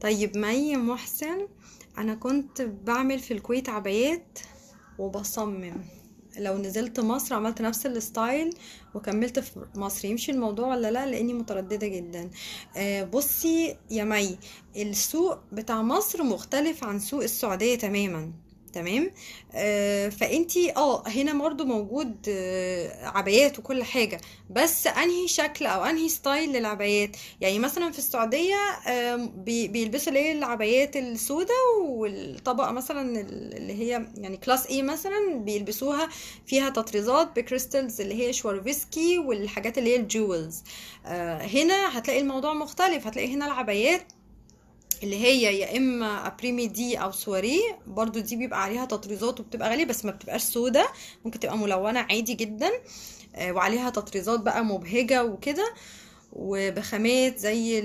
طيب مي محسن انا كنت بعمل في الكويت عبايات وبصمم لو نزلت مصر عملت نفس الستايل وكملت في مصر يمشي الموضوع ولا لا لاني متردده جدا آه، بصي يا مي السوق بتاع مصر مختلف عن سوق السعوديه تماما تمام آه فانتي اه هنا برضه موجود آه، عبايات وكل حاجه بس انهي شكل او انهي ستايل للعبايات يعني مثلا في السعوديه بيلبسوا ليه العبايات السوداء والطبقه مثلا اللي هي يعني كلاس اي مثلا بيلبسوها فيها تطريزات بكريستلز اللي هي شوارفسكي والحاجات اللي هي الجولز آه، هنا هتلاقي الموضوع مختلف هتلاقي هنا العبايات اللي هي يا اما ابريمي دي او سواري برضو دي بيبقى عليها تطريزات وبتبقى غاليه بس ما بتبقاش سودا ممكن تبقى ملونه عادي جدا آه، وعليها تطريزات بقى مبهجه وكده وبخامات زي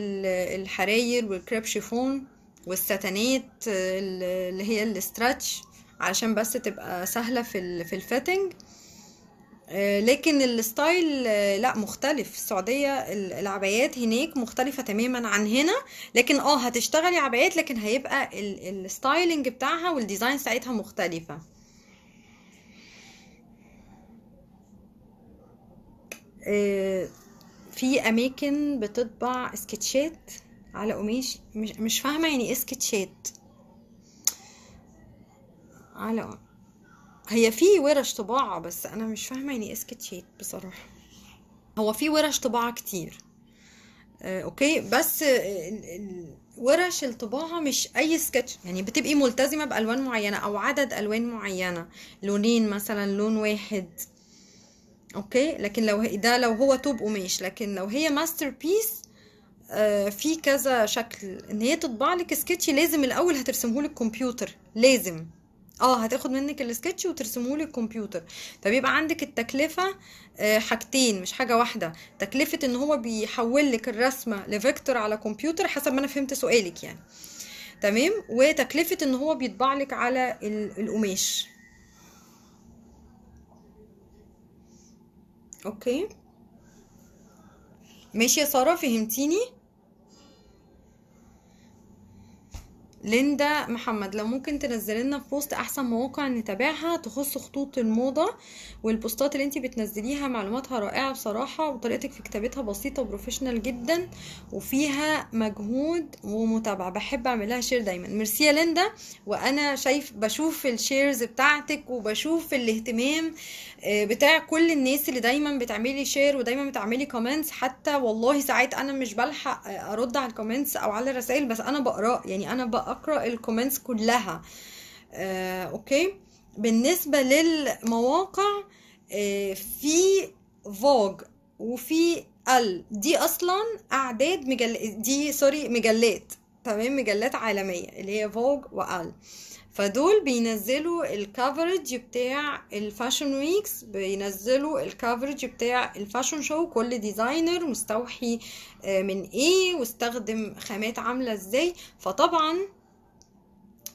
الحراير والكريب شيفون والستانات آه، اللي هي الاستراتش علشان بس تبقى سهله في الفتنج آه، لكن الستايل آه، لا مختلف السعوديه العبايات هناك مختلفه تماما عن هنا لكن اه هتشتغلي عبايات لكن هيبقى الستايلنج بتاعها والديزاين بتاعتها مختلفه آه، في اماكن بتطبع سكتشات على قماش مش, مش فاهمه يعني ايه سكتشات على هي في ورش طباعة بس أنا مش فاهمة يعني إيه سكتشات بصراحة هو في ورش طباعة كتير آه، اوكي بس آه، ورش الطباعة مش أي سكتش يعني بتبقي ملتزمة بألوان معينة أو عدد ألوان معينة لونين مثلا لون واحد اوكي لكن لو ده لو هو توب قماش لكن لو هي ماستر بيس آه، في كذا شكل ان هي تطبع لك سكتشي لازم الاول هترسمه لك كمبيوتر لازم اه هتاخد منك السكتش وترسمه لي الكمبيوتر طب يبقى عندك التكلفه آه، حاجتين مش حاجه واحده تكلفه ان هو بيحول لك الرسمه لفيكتور على كمبيوتر حسب ما انا فهمت سؤالك يعني تمام وتكلفه ان هو بيطبع لك على القماش اوكي ماشي يا ساره فهمتيني ليندا محمد لو ممكن تنزل لنا في بوست احسن مواقع نتابعها تخص خطوط الموضه والبوستات اللي انت بتنزليها معلوماتها رائعه بصراحه وطريقتك في كتابتها بسيطه وبروفيشنال جدا وفيها مجهود ومتابعه بحب اعملها شير دايما ميرسي يا ليندا وانا شايف بشوف الشيرز بتاعتك وبشوف الاهتمام آه، بتاع كل الناس اللي دايما بتعملي شير ودايما بتعملي كومنتس حتى والله ساعات انا مش بلحق آه، ارد على الكومنتس او على الرسائل بس انا بقرا يعني انا بقرا اقرا الكومنتس كلها آه اوكي بالنسبه للمواقع آه في فوج وفي ال دي اصلا اعداد مجل دي سوري مجلات تمام مجلات عالميه اللي هي فوج وال فدول بينزلوا الكفرج بتاع الفاشن ويكس بينزلوا الكفرج بتاع الفاشن شو كل ديزاينر مستوحي آه، من ايه واستخدم خامات عامله ازاي فطبعا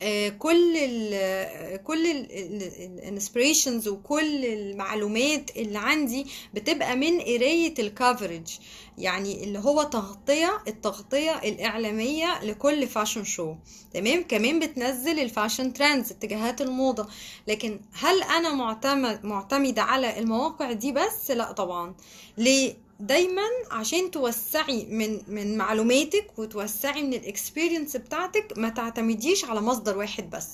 آه، كل ال آه، كل الانسبريشنز وكل المعلومات اللي عندي بتبقى من قرايه الكفرج يعني اللي هو تغطيه التغطيه الاعلاميه لكل فاشن شو تمام كمان بتنزل الفاشن ترندز اتجاهات الموضه لكن هل انا معتمد معتمده على المواقع دي بس لا طبعا ليه دايما عشان توسعي من من معلوماتك وتوسعي من الاكسبيرينس بتاعتك ما تعتمديش على مصدر واحد بس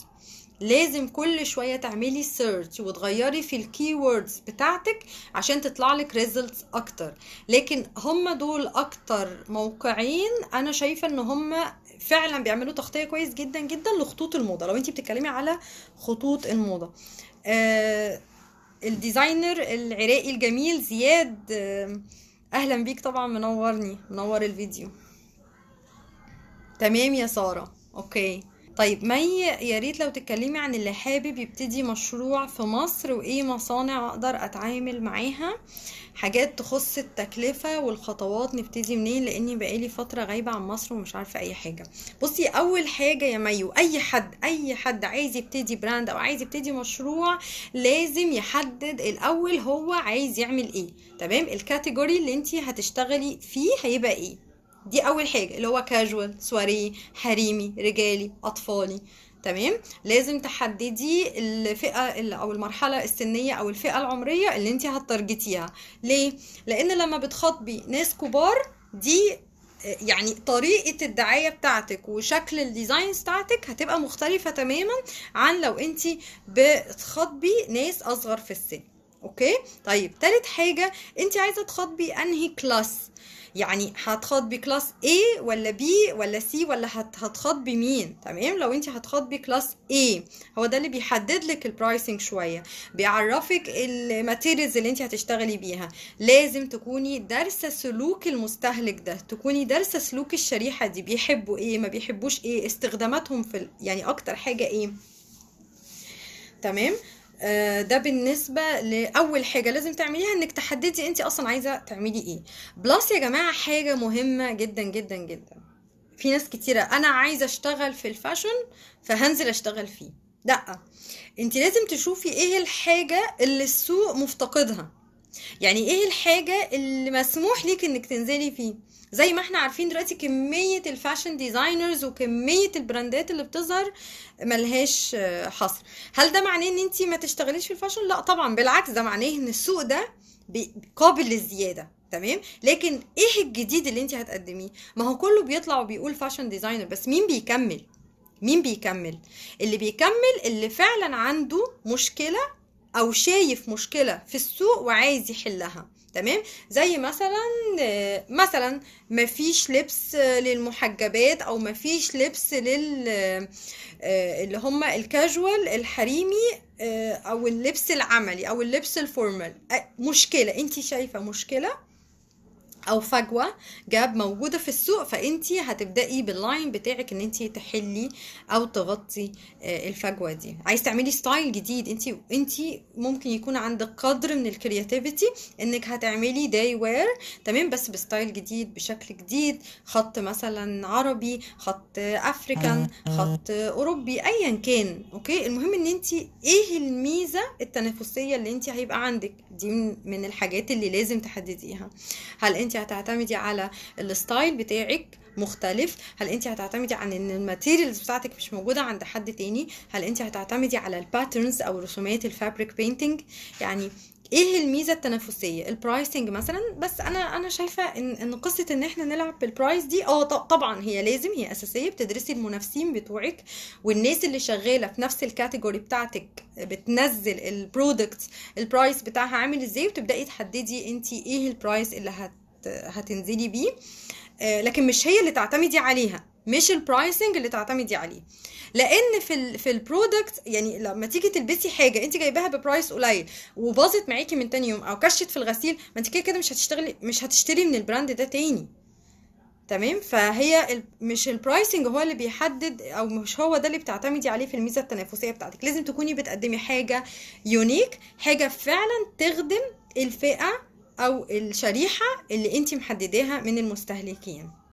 لازم كل شوية تعملي سيرش وتغيري في الكي ووردز بتاعتك عشان تطلع لك ريزلتس اكتر لكن هم دول اكتر موقعين انا شايفة ان هم فعلا بيعملوا تغطية كويس جدا جدا لخطوط الموضة لو انت بتتكلمي على خطوط الموضة آه الديزاينر العراقي الجميل زياد آه اهلا بيك طبعا منورني منور الفيديو تمام يا ساره اوكي طيب مي يا ريت لو تتكلمي عن اللي حابب يبتدي مشروع في مصر وايه مصانع اقدر اتعامل معاها حاجات تخص التكلفة والخطوات نبتدي منين لاني بقالي فترة غايبة عن مصر ومش عارفة اي حاجة بصي اول حاجة يا ميو اي حد اي حد عايز يبتدي براند او عايز يبتدي مشروع لازم يحدد الاول هو عايز يعمل ايه تمام الكاتيجوري اللي انت هتشتغلي فيه هيبقى ايه دي اول حاجه اللي هو كاجوال سواري حريمي رجالي اطفالي تمام لازم تحددي الفئه او المرحله السنيه او الفئه العمريه اللي انت هتارجتيها ليه لان لما بتخاطبي ناس كبار دي يعني طريقة الدعاية بتاعتك وشكل الديزاينز بتاعتك هتبقى مختلفة تماما عن لو انت بتخاطبي ناس اصغر في السن اوكي طيب تالت حاجة انت عايزة تخاطبي انهي كلاس آه يعني هتخاطبي كلاس A ولا B ولا C ولا هتخاطبي مين تمام لو انت هتخاطبي كلاس A هو ده اللي بيحدد لك البرايسنج شويه بيعرفك الماتيريالز اللي انت هتشتغلي بيها لازم تكوني دارسه سلوك المستهلك ده تكوني دارسه سلوك الشريحه دي بيحبوا ايه ما بيحبوش ايه استخداماتهم في يعني اكتر حاجه ايه تمام آه، ده بالنسبه لاول حاجه لازم تعمليها انك تحددي انت اصلا عايزه تعملي ايه بلس يا جماعه حاجه مهمه جدا جدا جدا في ناس كتيره انا عايزه اشتغل في الفاشن فهنزل اشتغل فيه لا انت لازم تشوفي ايه الحاجه اللي السوق مفتقدها يعني ايه الحاجه اللي مسموح ليك انك تنزلي فيه زي ما احنا عارفين دلوقتي كميه الفاشن ديزاينرز وكميه البراندات اللي بتظهر ملهاش آه، حصر هل ده معناه ان انت ما تشتغليش في الفاشن لا طبعا بالعكس ده معناه ان السوق ده قابل للزياده تمام لكن ايه الجديد اللي انت هتقدميه ما هو كله بيطلع وبيقول فاشن ديزاينر بس مين بيكمل مين بيكمل اللي بيكمل اللي فعلا عنده مشكله او شايف مشكله في السوق وعايز يحلها تمام زي مثلا مثلا مفيش لبس للمحجبات او مفيش لبس لل اللي هم الكاجوال الحريمي او اللبس العملي او اللبس الفورمال مشكله انت شايفه مشكله او فجوه جاب موجوده في السوق فانت هتبداي باللاين بتاعك ان انت تحلي او تغطي آه، الفجوه دي عايز تعملي ستايل جديد انت انت ممكن يكون عندك قدر من الكرياتيفيتي انك هتعملي داي وير تمام بس بستايل جديد بشكل جديد خط مثلا عربي خط افريكان آه، آه. خط اوروبي ايا كان اوكي المهم ان انت ايه الميزه التنافسيه اللي انت هيبقى عندك دي من الحاجات اللي لازم تحدديها هل انت هتعتمدي على الستايل بتاعك مختلف هل انت هتعتمدي عن ان الماتيريالز بتاعتك مش موجوده عند حد تاني هل انت هتعتمدي على الباترنز او رسومات الفابريك بينتنج يعني ايه الميزه التنافسيه البرايسنج مثلا بس انا انا شايفه ان ان قصه ان احنا نلعب بالبرايس دي اه طبعا هي لازم هي اساسيه بتدرسي المنافسين بتوعك والناس اللي شغاله في نفس الكاتيجوري بتاعتك بتنزل البرودكت البرايس بتاعها عامل ازاي وتبداي تحددي انت ايه البرايس اللي هت هتنزلي بيه آه، لكن مش هي اللي تعتمدي عليها مش البرايسنج اللي تعتمدي عليه لان في الـ في البرودكت يعني لما تيجي تلبسي حاجه انت جايباها ببرايس قليل وباظت معاكي من تاني يوم او كشت في الغسيل ما انت كده كده مش هتشتغلي مش هتشتري من البراند ده تاني تمام فهي مش البرايسنج هو اللي بيحدد او مش هو ده اللي بتعتمدي عليه في الميزه التنافسيه بتاعتك لازم تكوني بتقدمي حاجه يونيك حاجه فعلا تخدم الفئه او الشريحه اللي انت محدداها من المستهلكين